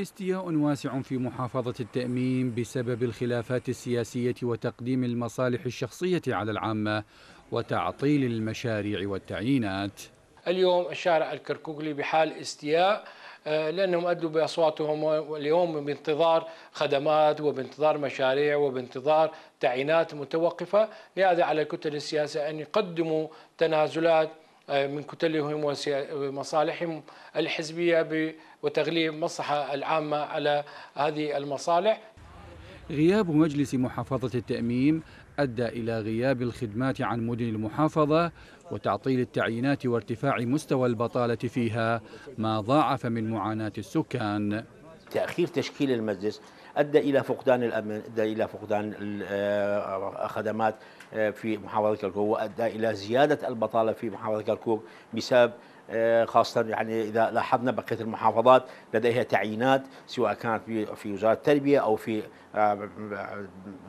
استياء واسع في محافظة التأمين بسبب الخلافات السياسية وتقديم المصالح الشخصية على العامة وتعطيل المشاريع والتعيينات اليوم الشارع الكركوكلي بحال استياء آه، لانهم ادوا باصواتهم اليوم بانتظار خدمات وبانتظار مشاريع وبانتظار تعيينات متوقفه لهذا على الكتل السياسيه ان يقدموا تنازلات آه، من كتلهم ومصالحهم الحزبية وتغليب المصلحة العامة على هذه المصالح غياب مجلس محافظة التأميم أدى إلى غياب الخدمات عن مدن المحافظة وتعطيل التعيينات وارتفاع مستوى البطالة فيها ما ضاعف من معاناة السكان تأخير تشكيل المجلس أدى إلى فقدان الأمن أدى إلى فقدان الخدمات آه، آه، في محافظة كركوك وأدى إلى زيادة البطالة في محافظة كركوك بسبب آه، خاصة يعني إذا لاحظنا بقية المحافظات لديها تعيينات سواء كانت في وزارة التربية أو في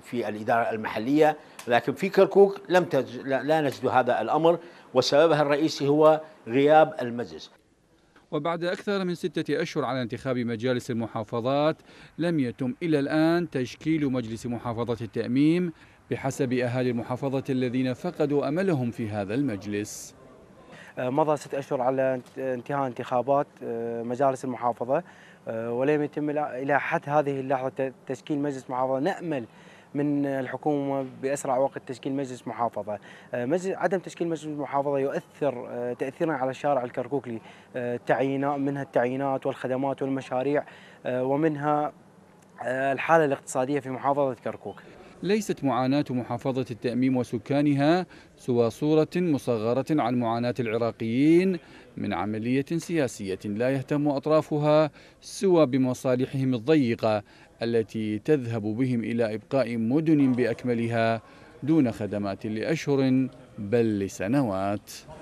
في الإدارة المحلية لكن في كركوك لم تج... لا نجد هذا الأمر وسببها الرئيسي هو غياب المجلس وبعد أكثر من ستة أشهر على انتخاب مجالس المحافظات لم يتم إلى الآن تشكيل مجلس محافظة التأميم بحسب أهالي المحافظة الذين فقدوا أملهم في هذا المجلس آه، مضى ست أشهر على انتهاء انتخابات آه، مجالس المحافظة آه، ولم يتم إلى حد هذه اللحظة تشكيل مجلس محافظة نأمل من الحكومه باسرع وقت تشكيل مجلس محافظه آه، عدم تشكيل مجلس محافظه يؤثر آه، تاثيرا على الشارع الكركوكلي آه، منها التعيينات والخدمات والمشاريع ومنها الحاله الاقتصاديه في محافظه كركوك ليست معاناة محافظة التأميم وسكانها سوى صورة مصغرة عن معاناة العراقيين من عملية سياسية لا يهتم أطرافها سوى بمصالحهم الضيقة التي تذهب بهم إلى إبقاء مدن بأكملها دون خدمات لأشهر بل لسنوات